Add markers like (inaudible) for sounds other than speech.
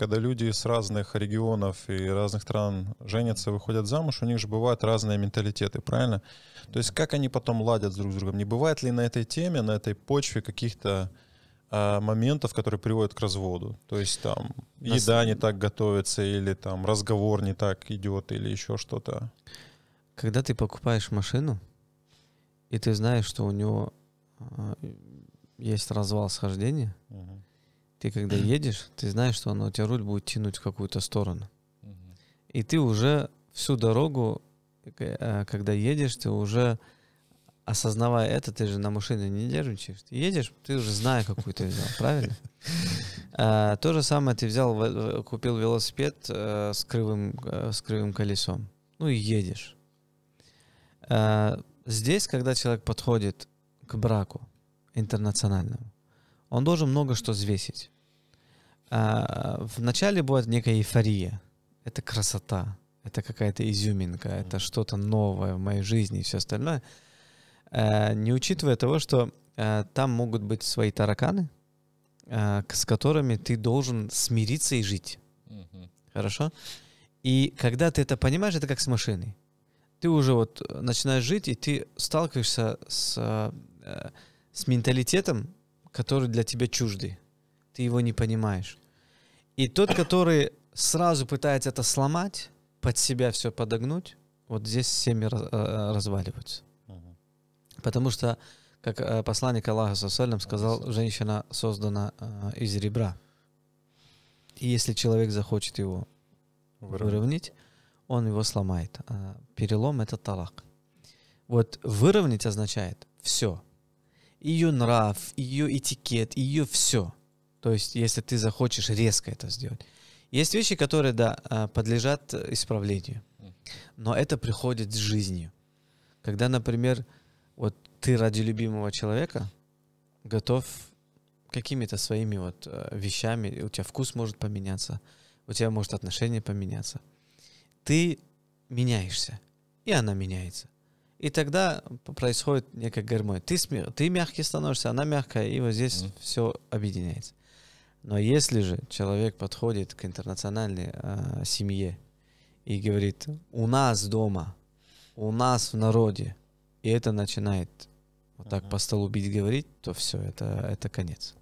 когда люди с разных регионов и разных стран женятся, выходят замуж, у них же бывают разные менталитеты, правильно? То есть как они потом ладят друг с другом? Не бывает ли на этой теме, на этой почве каких-то а, моментов, которые приводят к разводу. То есть там еда не так готовится, или там разговор не так идет, или еще что-то. Когда ты покупаешь машину, и ты знаешь, что у него а, есть развал схождения, ты когда (clears throat) едешь, ты знаешь, что оно, у тебя руль будет тянуть в какую-то сторону. И ты уже всю дорогу, э, э, когда едешь, ты уже осознавая это, ты же на машине не нервничаешь. Ты едешь, ты уже знаешь, какую ты взял, правильно? (laughs) А, то же самое ты взял, э, купил велосипед с, кривым, с кривым колесом. Ну и едешь. А, здесь, когда человек подходит к браку интернациональному, он должен много что взвесить. А, вначале будет некая эйфория. Это красота, это какая-то изюминка, это что-то новое в моей жизни и все остальное. А, не учитывая того, что а, там могут быть свои тараканы, а, с которыми ты должен смириться и жить. Хорошо? И когда ты это понимаешь, это как с машиной. Ты уже вот э, начинаешь жить, и ты сталкиваешься с, э, э, с менталитетом который для тебя чуждый. Ты его не понимаешь. И тот, который сразу пытается это сломать, под себя все подогнуть, вот здесь семьи э, э, разваливаются. Потому что, как э, посланник Аллаха Саусалям сказал, женщина создана из ребра. И если человек захочет его выровнять, он его сломает. перелом — это талак. Вот выровнять означает все — ее нрав, ее этикет, ее все. То есть, если ты захочешь резко это сделать. Есть вещи, которые, да, а, подлежат исправлению. Но это приходит с жизнью. Когда, например, вот ты ради любимого человека готов какими-то своими вот э, вещами, у тебя вкус может поменяться, у тебя может отношение поменяться. Ты меняешься, и она меняется. И тогда происходит некая гармония. Ты, ты мягкий становишься, она мягкая, и вот здесь mm. все объединяется. Но если же человек подходит к интернациональной э, семье и говорит, у нас дома, у нас в народе, и это начинает вот так uh -huh. по столу бить говорить, то все, это, это конец.